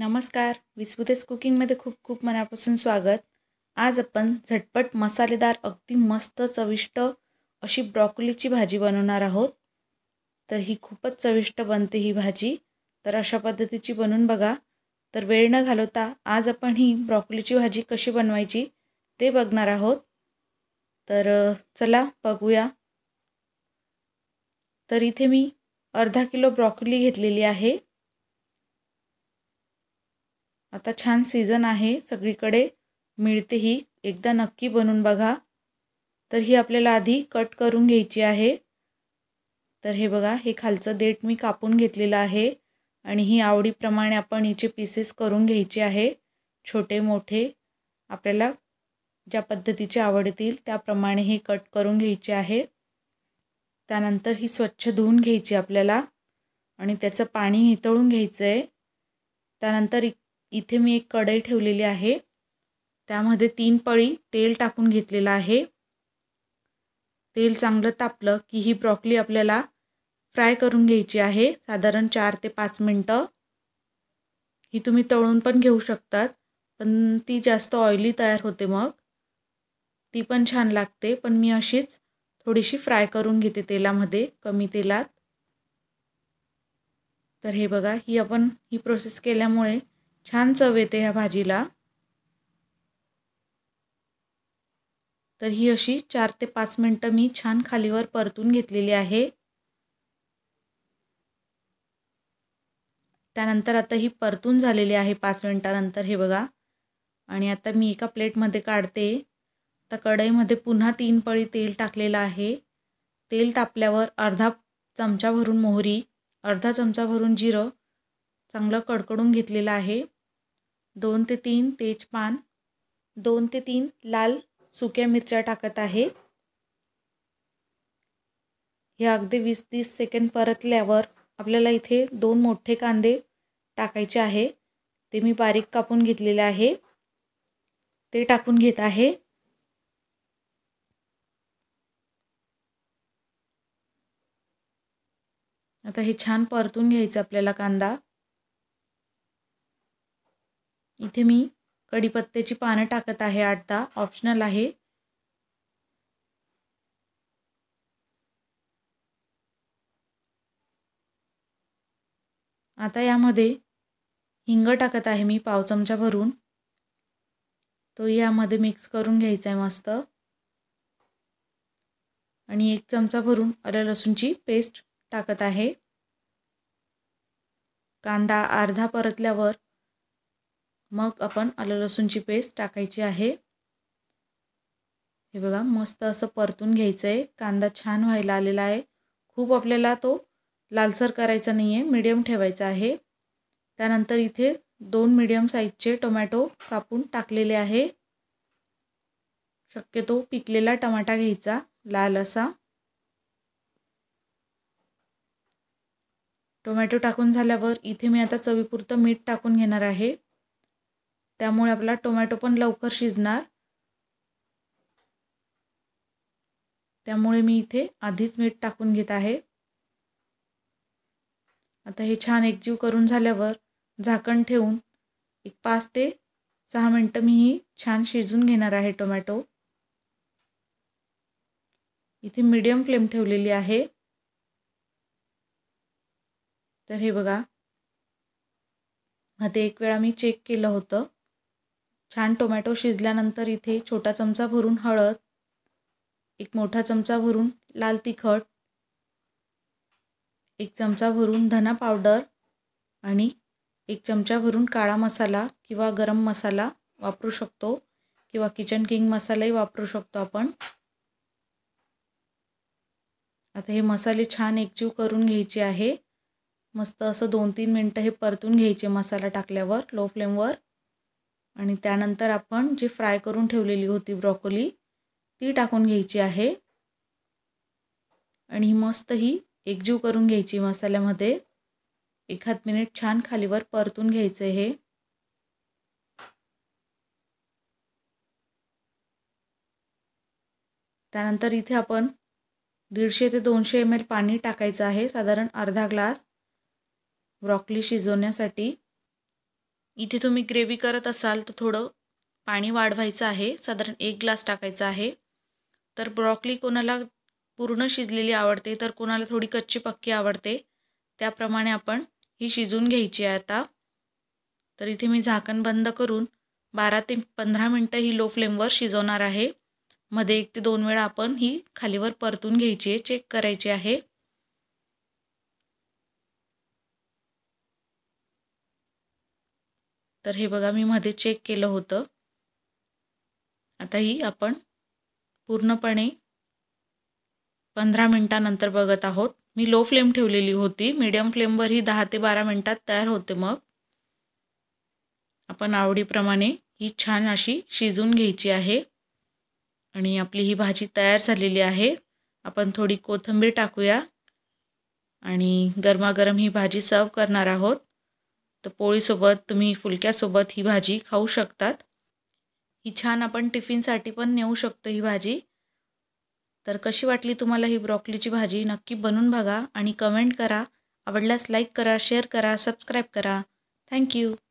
नमस्कार विस्पुतेस कुकिंगमध्ये खूप खूप मनापासून स्वागत आज आपण झटपट मसालेदार अगदी मस्त चविष्ट अशी ब्रॉकोलीची भाजी बनवणार आहोत तर ही खूपच चविष्ट बनते ही भाजी तर अशा पद्धतीची बनवून बघा तर वेळ न घालवता आज आपण ही ब्रॉकोलीची भाजी कशी बनवायची ते बघणार आहोत तर चला बघूया तर इथे मी अर्धा किलो ब्रॉकोली घेतलेली आहे आता छान सीझन आहे सगळीकडे मिळते ही एकदा नक्की बनवून बघा तर ही आपल्याला आधी कट करून घ्यायची आहे तर हे बघा हे खालचं देठ मी कापून घेतलेलं आहे आणि ही आवडीप्रमाणे आपण हिचे पीसेस करून घ्यायचे आहे छोटे मोठे आपल्याला ज्या पद्धतीचे आवडतील त्याप्रमाणे हे कट करून घ्यायचे आहे त्यानंतर ही स्वच्छ धुवून घ्यायची आपल्याला आणि त्याचं पाणी नितळून घ्यायचं आहे त्यानंतर इथे मी एक कढई ठेवलेली आहे त्यामध्ये तीन पळी तेल टाकून घेतलेलं आहे तेल चांगलं तापलं की ही ब्रॉकली आपल्याला फ्राय करून घ्यायची आहे साधारण चार ते पाच मिनटं ही तुम्ही तळून पण घेऊ शकतात पण ती जास्त ऑइली तयार होते मग ती पण छान लागते पण मी अशीच थोडीशी फ्राय करून घेते तेलामध्ये कमी तेलात तर हे बघा ही आपण ही प्रोसेस केल्यामुळे छान चव येते ह्या भाजीला तर ही अशी चार ते पाच मिनटं मी छान खालीवर परतून घेतलेली आहे त्यानंतर आता ही परतून झालेली आहे पाच मिनटानंतर हे बघा आणि आता मी एका प्लेटमध्ये काढते आता कढईमध्ये पुन्हा तीन पळी तेल टाकलेलं आहे तेल तापल्यावर अर्धा चमचा भरून मोहरी अर्धा चमचा भरून जिरं चांगलं कडकडून घेतलेलं आहे दोन ते तीन तेजपान दोन ते तीन लाल सुक्या मिरच्या टाकत आहे हे अगदी वीस तीस सेकंड परतल्यावर आपल्याला इथे दोन मोठे कांदे टाकायचे आहे ते मी बारीक कापून घेतलेले आहे ते टाकून घेत आहे आता हे छान परतून घ्यायचं आपल्याला कांदा इथे मी कढीपत्त्याची पानं टाकत आहे आठदा ऑप्शनल आहे आता यामध्ये हिंग टाकत आहे मी पाव चमचा भरून तो यामध्ये मिक्स करून घ्यायचा आहे मस्त आणि एक चमचा भरून आलं लसूणची पेस्ट टाकत आहे कांदा अर्धा परतल्यावर मग आपण आलं लसूणची पेस्ट टाकायची आहे हे बघा मस्त असं परतून घ्यायचं आहे कांदा छान व्हायला आलेला आहे खूप आपल्याला तो लालसर करायचा नाही आहे मीडियम ठेवायचा आहे त्यानंतर इथे दोन मिडियम साईजचे टोमॅटो कापून टाकलेले आहे शक्यतो पिकलेला टमाटा घ्यायचा लाल असा टोमॅटो टाकून झाल्यावर इथे मी आता चवीपुरतं मीठ टाकून घेणार आहे त्यामुळे आपला टोमॅटो पण लवकर शिजणार त्यामुळे मी इथे आधीच मीठ टाकून घेत आहे आता हे छान एकजीव करून झाल्यावर झाकण ठेवून एक पाच ते सहा मिनटं मी ही छान शिजून घेणार आहे टोमॅटो इथे मीडियम फ्लेम ठेवलेली आहे तर हे बघा आता एक वेळा मी चेक केलं होतं छान टोमॅटो शिजल्यानंतर इथे छोटा चमचा भरून हळद एक मोठा चमचा भरून लाल तिखट एक चमचा भरून धना पावडर आणि एक चमचा भरून काळा मसाला किंवा गरम मसाला वापरू शकतो किंवा किचन किंग मसालाही वापरू शकतो आपण आता हे मसाले छान एकजीव करून घ्यायचे आहे मस्त असं दोन तीन मिनटं हे परतून घ्यायचे मसाला टाकल्यावर लो फ्लेमवर आणि त्यानंतर आपण जी फ्राय करून ठेवलेली होती ब्रॉकोली ती टाकून घ्यायची आहे आणि मस्त ही एकजीव करून घ्यायची मसाल्यामध्ये एखाद मिनिट छान खालीवर परतून घ्यायचं हे त्यानंतर इथे आपण दीडशे ते दोनशे एम एल पाणी टाकायचं आहे साधारण अर्धा ग्लास ब्रॉकली शिजवण्यासाठी इथे तुम्ही ग्रेव्ही करत असाल तर थोडं पाणी वाढवायचं आहे साधारण एक ग्लास टाकायचा आहे तर ब्रॉकली कोणाला पूर्ण शिजलेली आवडते तर कोणाला थोडी कच्ची पक्की आवडते त्याप्रमाणे आपण ही शिजून घ्यायची आहे आता तर इथे मी झाकण बंद करून बारा ते पंधरा मिनटं ही लो फ्लेमवर शिजवणार आहे मध्ये एक ते दोन वेळा आपण ही खालीवर परतून घ्यायची आहे चेक करायची आहे तर हे बघा मी मध्ये चेक केलं होतं आता ही आपण पूर्णपणे पंधरा मिनटानंतर बघत आहोत मी लो फ्लेम ठेवलेली होती मीडियम फ्लेमवर ही दहा ते बारा मिनटात तयार होते मग आपण आवडीप्रमाणे ही छान अशी शिजून घ्यायची आहे आणि आपली ही भाजी तयार झालेली आहे आपण थोडी कोथिंबीर टाकूया आणि गरमागरम ही भाजी सर्व करणार आहोत तर पोळीसोबत तुम्ही फुलक्यासोबत ही भाजी खाऊ शकतात ही छान आपण टिफिनसाठी पण नेऊ शकतो ही भाजी तर कशी वाटली तुम्हाला ही ब्रॉकलीची भाजी नक्की बनवून बघा आणि कमेंट करा आवडल्यास लाईक करा शेअर करा सबस्क्राईब करा थँक्यू